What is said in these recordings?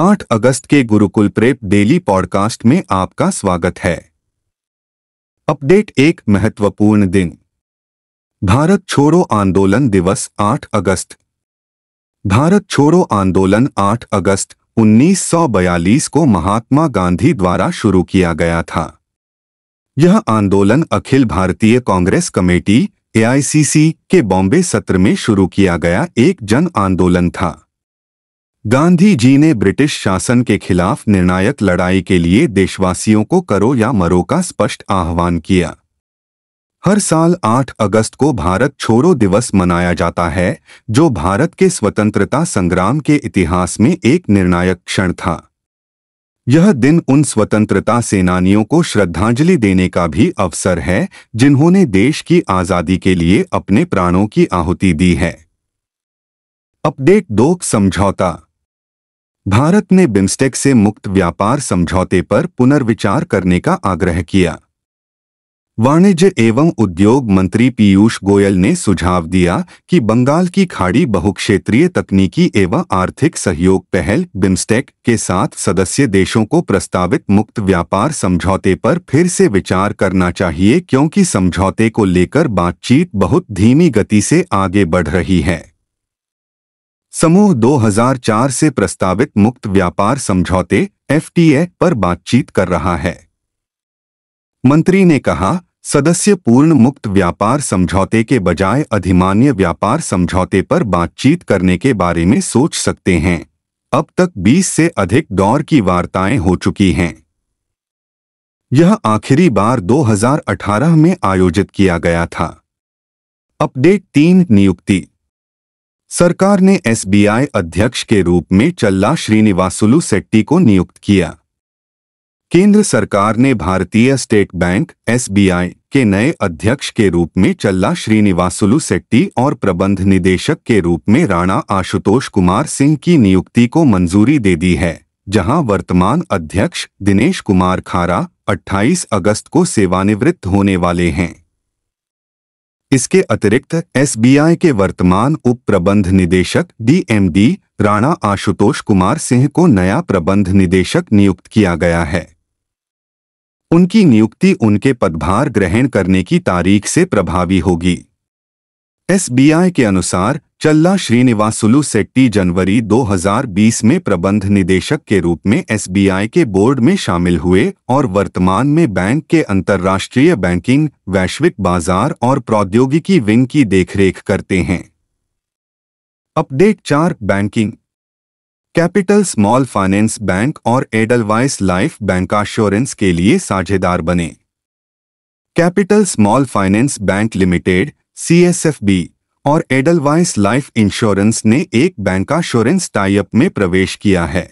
8 अगस्त के Gurukul prep daily podcast में आपका स्वागत है अपडेट एक महत्वपूर्ण दिन भारत छोड़ो आंदोलन दिवस 8 अगस्त भारत छोड़ो आंदोलन 8 अगस्त 1942 को महात्मा गांधी द्वारा शुरू किया गया था यह आंदोलन अखिल भारतीय कांग्रेस कमेटी एआईसीसी के बॉम्बे सत्र में शुरू किया गया एक जन आंदोलन था गांधी जी ने ब्रिटिश शासन के खिलाफ निर्णायक लड़ाई के लिए देशवासियों को करो या मरो का स्पष्ट आह्वान किया हर साल 8 अगस्त को भारत छोड़ो दिवस मनाया जाता है जो भारत के स्वतंत्रता संग्राम के इतिहास में एक निर्णायक क्षण था यह दिन उन स्वतंत्रता सेनानियों को श्रद्धांजलि देने का भी अवसर है जिन्होंने देश की आज़ादी के लिए अपने प्राणों की आहुति दी है अपडेट दो समझौता भारत ने बिम्स्टेक से मुक्त व्यापार समझौते पर पुनर्विचार करने का आग्रह किया वाणिज्य एवं उद्योग मंत्री पीयूष गोयल ने सुझाव दिया कि बंगाल की खाड़ी बहुक्षेत्रीय तकनीकी एवं आर्थिक सहयोग पहल बिम्स्टेक के साथ सदस्य देशों को प्रस्तावित मुक्त व्यापार समझौते पर फिर से विचार करना चाहिए क्योंकि समझौते को लेकर बातचीत बहुत धीमी गति से आगे बढ़ रही है समूह 2004 से प्रस्तावित मुक्त व्यापार समझौते एफ पर बातचीत कर रहा है मंत्री ने कहा सदस्य पूर्ण मुक्त व्यापार समझौते के बजाय अधिमान्य व्यापार समझौते पर बातचीत करने के बारे में सोच सकते हैं अब तक 20 से अधिक दौर की वार्ताएं हो चुकी हैं यह आखिरी बार 2018 में आयोजित किया गया था अपडेट तीन नियुक्ति सरकार ने एसबीआई अध्यक्ष के रूप में चल्ला श्रीनिवासुलु सेट्टी को नियुक्त किया केंद्र सरकार ने भारतीय स्टेट बैंक एसबीआई के नए अध्यक्ष के रूप में चल्ला श्रीनिवासुलु सेट्टी और प्रबंध निदेशक के रूप में राणा आशुतोष कुमार सिंह की नियुक्ति को मंजूरी दे दी है जहां वर्तमान अध्यक्ष दिनेश कुमार खारा 28 अगस्त को सेवानिवृत्त होने वाले हैं इसके अतिरिक्त एसबीआई के वर्तमान उप प्रबंध निदेशक डीएमडी राणा आशुतोष कुमार सिंह को नया प्रबंध निदेशक नियुक्त किया गया है उनकी नियुक्ति उनके पदभार ग्रहण करने की तारीख से प्रभावी होगी एसबीआई के अनुसार चल्ला श्रीनिवासुलु सेट्टी जनवरी 2020 में प्रबंध निदेशक के रूप में एसबीआई के बोर्ड में शामिल हुए और वर्तमान में बैंक के अंतर्राष्ट्रीय बैंकिंग वैश्विक बाजार और प्रौद्योगिकी विंग की देखरेख करते हैं अपडेट चार banking capital small finance bank और एडलवाइस लाइफ बैंक आश्योरेंस के लिए साझेदार बने capital small finance bank limited सी और एडलवाइस लाइफ इंश्योरेंस ने एक बैंक आश्योरेंस टाइप में प्रवेश किया है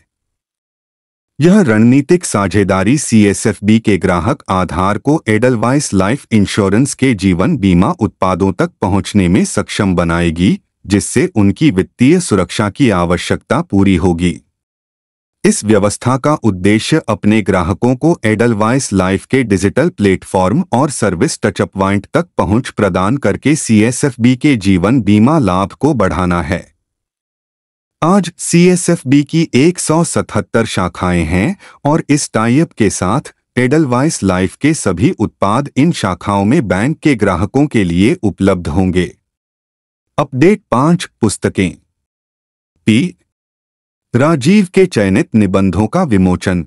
यह रणनीतिक साझेदारी सीएसएफबी के ग्राहक आधार को एडलवाइस लाइफ इंश्योरेंस के जीवन बीमा उत्पादों तक पहुंचने में सक्षम बनाएगी जिससे उनकी वित्तीय सुरक्षा की आवश्यकता पूरी होगी इस व्यवस्था का उद्देश्य अपने ग्राहकों को एडलवाइस लाइफ के डिजिटल प्लेटफॉर्म और सर्विस टचअप प्वाइंट तक पहुंच प्रदान करके सीएसएफबी के जीवन बीमा लाभ को बढ़ाना है आज सीएसएफबी की 177 शाखाएं हैं और इस टाइप के साथ एडलवाइस लाइफ के सभी उत्पाद इन शाखाओं में बैंक के ग्राहकों के लिए उपलब्ध होंगे अपडेट पांच पुस्तकें पी राजीव के चयनित निबंधों का विमोचन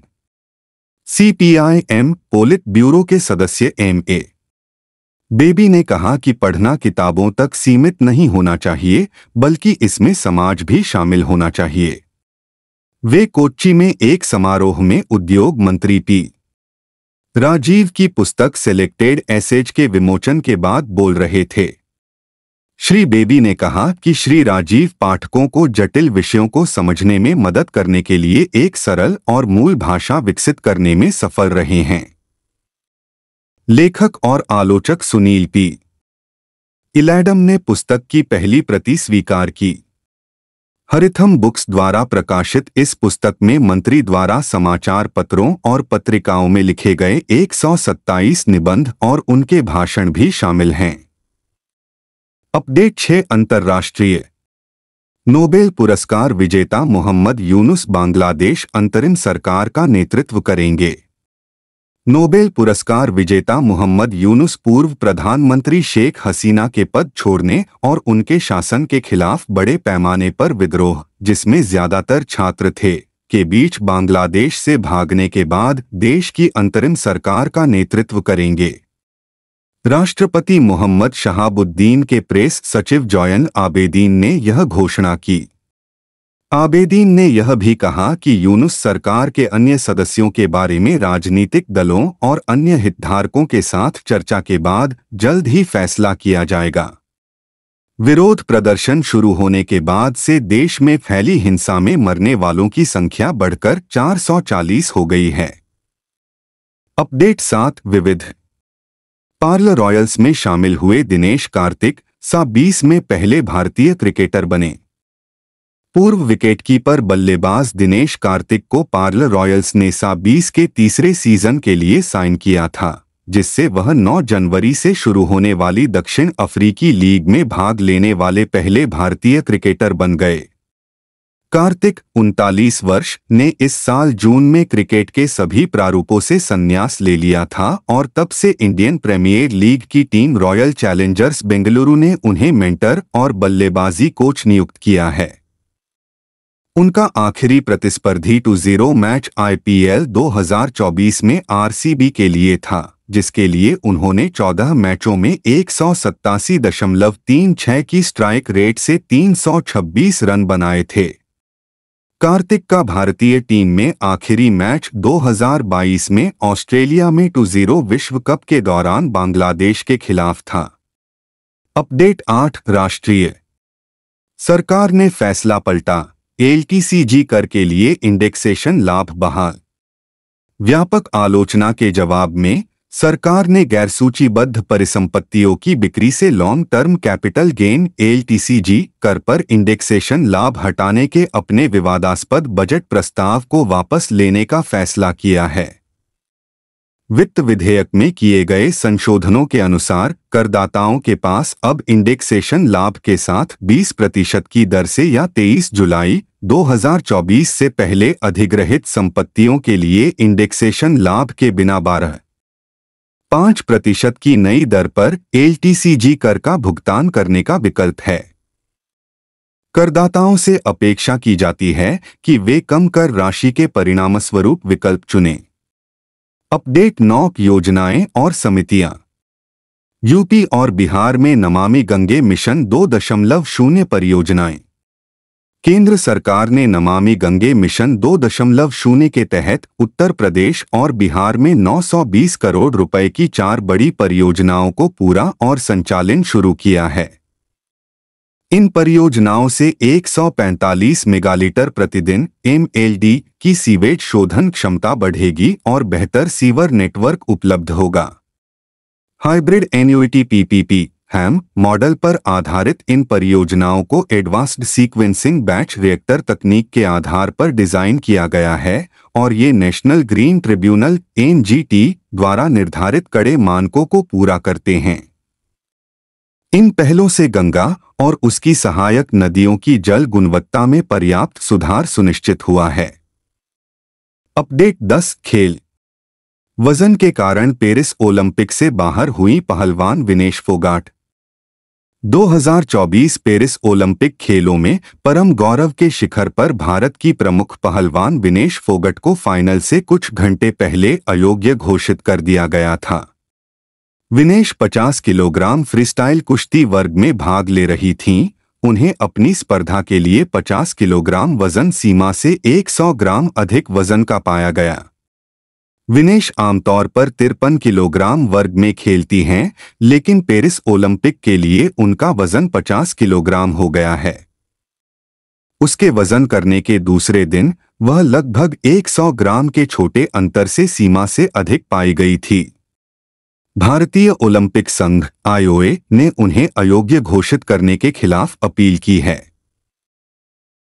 सीपीआईएम पोलित ब्यूरो के सदस्य एम ए बेबी ने कहा कि पढ़ना किताबों तक सीमित नहीं होना चाहिए बल्कि इसमें समाज भी शामिल होना चाहिए वे कोच्चि में एक समारोह में उद्योग मंत्री पी राजीव की पुस्तक सेलेक्टेड एसेज के विमोचन के बाद बोल रहे थे श्री बेदी ने कहा कि श्री राजीव पाठकों को जटिल विषयों को समझने में मदद करने के लिए एक सरल और मूल भाषा विकसित करने में सफल रहे हैं लेखक और आलोचक सुनील पी इलेडम ने पुस्तक की पहली प्रति स्वीकार की हरिथम बुक्स द्वारा प्रकाशित इस पुस्तक में मंत्री द्वारा समाचार पत्रों और पत्रिकाओं में लिखे गए 127 निबंध और उनके भाषण भी शामिल हैं अपडेट छः अंतर्राष्ट्रीय नोबेल पुरस्कार विजेता मोहम्मद यूनुस बांग्लादेश अंतरिम सरकार का नेतृत्व करेंगे नोबेल पुरस्कार विजेता मोहम्मद यूनुस पूर्व प्रधानमंत्री शेख हसीना के पद छोड़ने और उनके शासन के खिलाफ बड़े पैमाने पर विद्रोह जिसमें ज्यादातर छात्र थे के बीच बांग्लादेश से भागने के बाद देश की अंतरिम सरकार का नेतृत्व करेंगे राष्ट्रपति मोहम्मद शहाबुद्दीन के प्रेस सचिव जॉयन आबेदीन ने यह घोषणा की आबेदीन ने यह भी कहा कि यूनुस सरकार के अन्य सदस्यों के बारे में राजनीतिक दलों और अन्य हितधारकों के साथ चर्चा के बाद जल्द ही फैसला किया जाएगा विरोध प्रदर्शन शुरू होने के बाद से देश में फैली हिंसा में मरने वालों की संख्या बढ़कर 440 हो गई है अपडेट सात विविध पार्ल रॉयल्स में शामिल हुए दिनेश कार्तिक सा बीस में पहले भारतीय क्रिकेटर बने पूर्व विकेटकीपर बल्लेबाज दिनेश कार्तिक को पार्ल रॉयल्स ने सा बीस के तीसरे सीजन के लिए साइन किया था जिससे वह 9 जनवरी से शुरू होने वाली दक्षिण अफ्रीकी लीग में भाग लेने वाले पहले भारतीय क्रिकेटर बन गए कार्तिक उनतालीस वर्ष ने इस साल जून में क्रिकेट के सभी प्रारूपों से संन्यास ले लिया था और तब से इंडियन प्रीमियर लीग की टीम रॉयल चैलेंजर्स बेंगलुरु ने उन्हें मेंटर और बल्लेबाजी कोच नियुक्त किया है उनका आखिरी प्रतिस्पर्धी टू जीरो मैच आईपीएल 2024 में आरसीबी के लिए था जिसके लिए उन्होंने 14 मैचों में एक की स्ट्राइक रेट से 326 रन बनाए थे कार्तिक का भारतीय टीम में आखिरी मैच 2022 में ऑस्ट्रेलिया में टू जीरो विश्व कप के दौरान बांग्लादेश के खिलाफ था अपडेट आठ राष्ट्रीय सरकार ने फैसला पलटा एलटीसीजी कर के लिए इंडेक्सेशन लाभ बहाल व्यापक आलोचना के जवाब में सरकार ने गैर सूचीबद्ध परिसंपत्तियों की बिक्री से long term capital gain L कर पर इंडेक्सेशन लाभ हटाने के अपने विवादास्पद बजट प्रस्ताव को वापस लेने का फैसला किया है वित्त विधेयक में किए गए संशोधनों के अनुसार करदाताओं के पास अब इंडेक्सेशन लाभ के साथ 20 प्रतिशत की दर से या 23 जुलाई 2024 से पहले अधिग्रहित संपत्तियों के लिए इंडेक्सेशन लाभ के बिना बारह पांच प्रतिशत की नई दर पर एलटीसीजी कर का भुगतान करने का विकल्प है करदाताओं से अपेक्षा की जाती है कि वे कम कर राशि के परिणाम स्वरूप विकल्प चुनें अपडेट नॉक योजनाएं और समितियां यूपी और बिहार में नमामि गंगे मिशन दो दशमलव शून्य परियोजनाएं केंद्र सरकार ने नमामि गंगे मिशन दो दशमलव शून्य के तहत उत्तर प्रदेश और बिहार में 920 करोड़ रुपए की चार बड़ी परियोजनाओं को पूरा और संचालन शुरू किया है इन परियोजनाओं से 145 मेगालीटर प्रतिदिन एम की सीवेज शोधन क्षमता बढ़ेगी और बेहतर सीवर नेटवर्क उपलब्ध होगा hybrid annuity PPP HAM model पर आधारित इन परियोजनाओं को एडवांस्ड सीक्वेंसिंग बैच रिएक्टर तकनीक के आधार पर डिज़ाइन किया गया है और ये नेशनल ग्रीन ट्रिब्यूनल एन द्वारा निर्धारित कड़े मानकों को पूरा करते हैं इन पहलों से गंगा और उसकी सहायक नदियों की जल गुणवत्ता में पर्याप्त सुधार सुनिश्चित हुआ है अपडेट 10 खेल वजन के कारण पेरिस ओलंपिक से बाहर हुई पहलवान विनेश फोगाट 2024 पेरिस ओलंपिक खेलों में परम गौरव के शिखर पर भारत की प्रमुख पहलवान विनेश फोगट को फाइनल से कुछ घंटे पहले अयोग्य घोषित कर दिया गया था विनेश 50 किलोग्राम फ्रीस्टाइल कुश्ती वर्ग में भाग ले रही थीं, उन्हें अपनी स्पर्धा के लिए 50 किलोग्राम वजन सीमा से 100 ग्राम अधिक वजन का पाया गया विनेश आमतौर पर तिरपन किलोग्राम वर्ग में खेलती हैं लेकिन पेरिस ओलंपिक के लिए उनका वजन 50 किलोग्राम हो गया है उसके वजन करने के दूसरे दिन वह लगभग 100 ग्राम के छोटे अंतर से सीमा से अधिक पाई गई थी भारतीय ओलंपिक संघ आईओए ने उन्हें अयोग्य घोषित करने के खिलाफ अपील की है